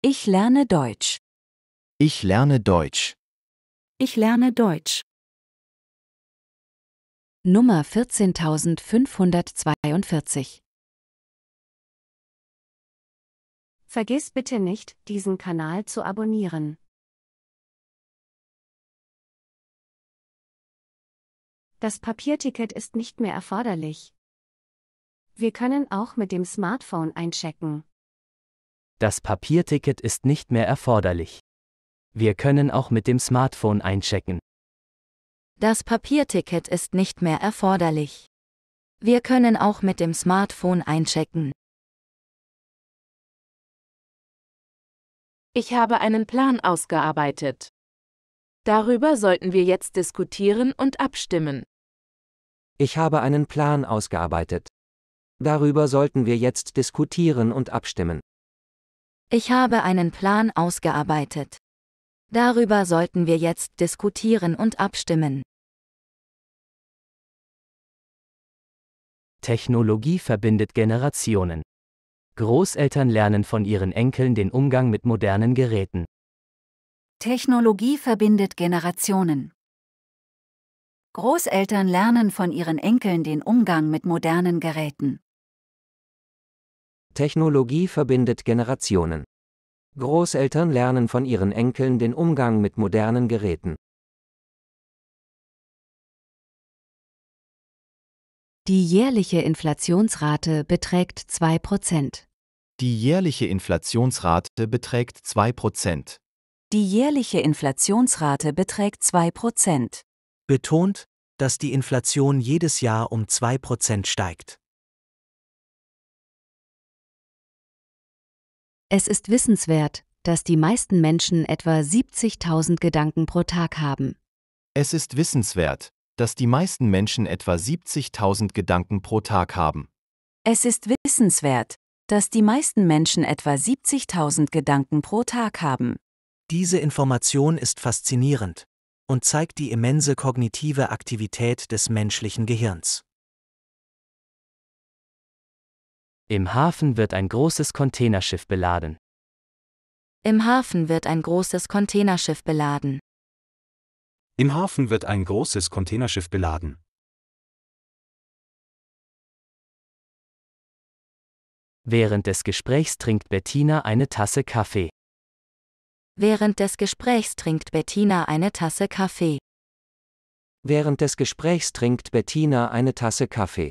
Ich lerne Deutsch. Ich lerne Deutsch. Ich lerne Deutsch. Nummer 14542 Vergiss bitte nicht, diesen Kanal zu abonnieren. Das Papierticket ist nicht mehr erforderlich. Wir können auch mit dem Smartphone einchecken. Das Papierticket ist nicht mehr erforderlich. Wir können auch mit dem Smartphone einchecken. Das Papierticket ist nicht mehr erforderlich. Wir können auch mit dem Smartphone einchecken. Ich habe einen Plan ausgearbeitet. Darüber sollten wir jetzt diskutieren und abstimmen. Ich habe einen Plan ausgearbeitet. Darüber sollten wir jetzt diskutieren und abstimmen. Ich habe einen Plan ausgearbeitet. Darüber sollten wir jetzt diskutieren und abstimmen. Technologie verbindet Generationen. Großeltern lernen von ihren Enkeln den Umgang mit modernen Geräten. Technologie verbindet Generationen. Großeltern lernen von ihren Enkeln den Umgang mit modernen Geräten. Technologie verbindet Generationen. Großeltern lernen von ihren Enkeln den Umgang mit modernen Geräten. Die jährliche Inflationsrate beträgt 2%. Die jährliche Inflationsrate beträgt 2%. Die jährliche Inflationsrate beträgt 2%. Betont, dass die Inflation jedes Jahr um 2% steigt. Es ist wissenswert, dass die meisten Menschen etwa 70.000 Gedanken pro Tag haben. Es ist wissenswert, dass die meisten Menschen etwa 70.000 Gedanken pro Tag haben. Es ist wissenswert, dass die meisten Menschen etwa 70.000 Gedanken pro Tag haben. Diese Information ist faszinierend und zeigt die immense kognitive Aktivität des menschlichen Gehirns. Im Hafen wird ein großes Containerschiff beladen. Im Hafen wird ein großes Containerschiff beladen. Im Hafen wird ein großes Containerschiff beladen. Während des Gesprächs trinkt Bettina eine Tasse Kaffee. Während des Gesprächs trinkt Bettina eine Tasse Kaffee. Während des Gesprächs trinkt Bettina eine Tasse Kaffee.